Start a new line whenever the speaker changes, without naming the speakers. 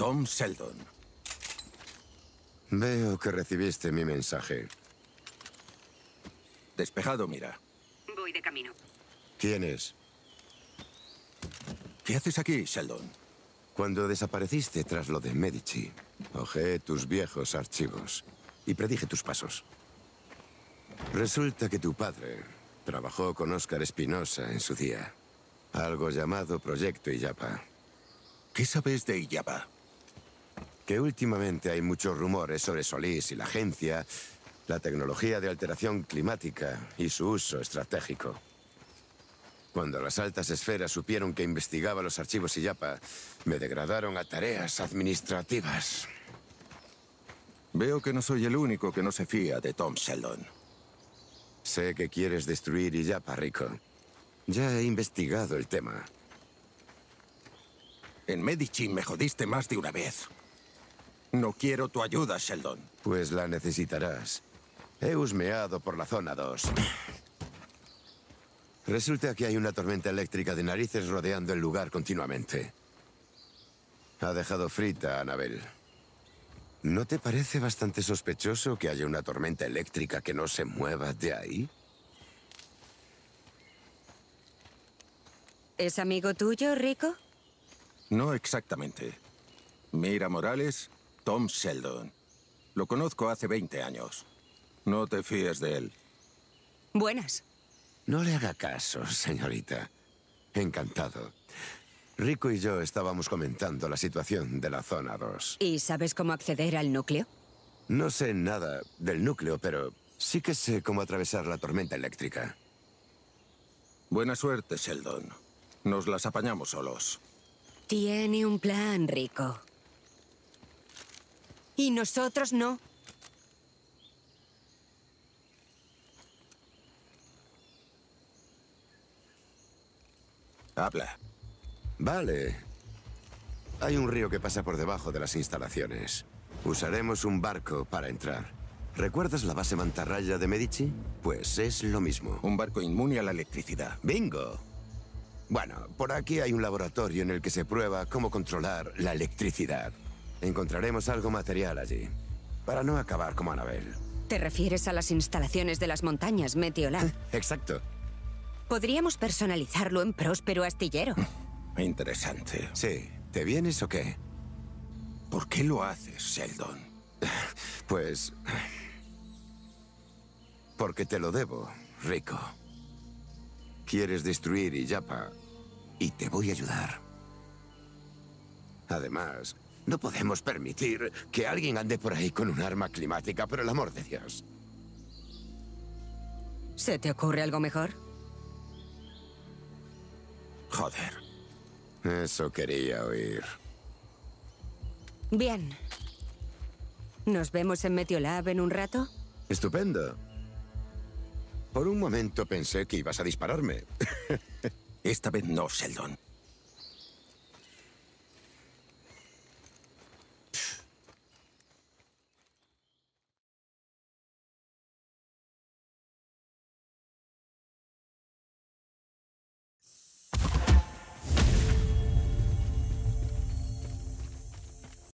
Tom Sheldon. Veo que recibiste mi mensaje. Despejado, mira. Voy de camino. ¿Quién es? ¿Qué haces aquí, Sheldon? Cuando desapareciste tras lo de Medici, ojeé tus viejos archivos y predije tus pasos. Resulta que tu padre trabajó con Oscar Espinosa en su día. Algo llamado Proyecto Iyapa. ¿Qué sabes de Iyapa? que últimamente hay muchos rumores sobre Solís y la agencia, la tecnología de alteración climática y su uso estratégico. Cuando las altas esferas supieron que investigaba los archivos Iyapa, me degradaron a tareas administrativas. Veo que no soy el único que no se fía de Tom Sheldon. Sé que quieres destruir Iyapa, Rico. Ya he investigado el tema. En Medici me jodiste más de una vez. No quiero tu ayuda, Sheldon. Pues la necesitarás. He husmeado por la zona 2. Resulta que hay una tormenta eléctrica de narices rodeando el lugar continuamente. Ha dejado frita Anabel. ¿No te parece bastante sospechoso que haya una tormenta eléctrica que no se mueva de ahí?
¿Es amigo tuyo, Rico?
No exactamente. Mira Morales Tom Sheldon. Lo conozco hace 20 años. No te fíes de él. Buenas. No le haga caso, señorita. Encantado. Rico y yo estábamos comentando la situación de la Zona 2.
¿Y sabes cómo acceder al núcleo?
No sé nada del núcleo, pero sí que sé cómo atravesar la tormenta eléctrica. Buena suerte, Sheldon. Nos las apañamos solos.
Tiene un plan, Rico. Y nosotros no.
Habla. Vale. Hay un río que pasa por debajo de las instalaciones. Usaremos un barco para entrar. ¿Recuerdas la base mantarraya de Medici? Pues es lo mismo. Un barco inmune a la electricidad. ¡Bingo! Bueno, por aquí hay un laboratorio en el que se prueba cómo controlar la electricidad. Encontraremos algo material allí, para no acabar como Anabel.
¿Te refieres a las instalaciones de las montañas, Meteolab? Exacto. Podríamos personalizarlo en próspero astillero.
Interesante. Sí. ¿Te vienes o qué? ¿Por qué lo haces, Sheldon? Pues... Porque te lo debo, Rico. Quieres destruir Iyapa y te voy a ayudar. Además, no podemos permitir que alguien ande por ahí con un arma climática, por el amor de Dios.
¿Se te ocurre algo mejor?
Joder. Eso quería oír.
Bien. ¿Nos vemos en Meteolab en un rato?
Estupendo. Por un momento pensé que ibas a dispararme. Esta vez no, Sheldon.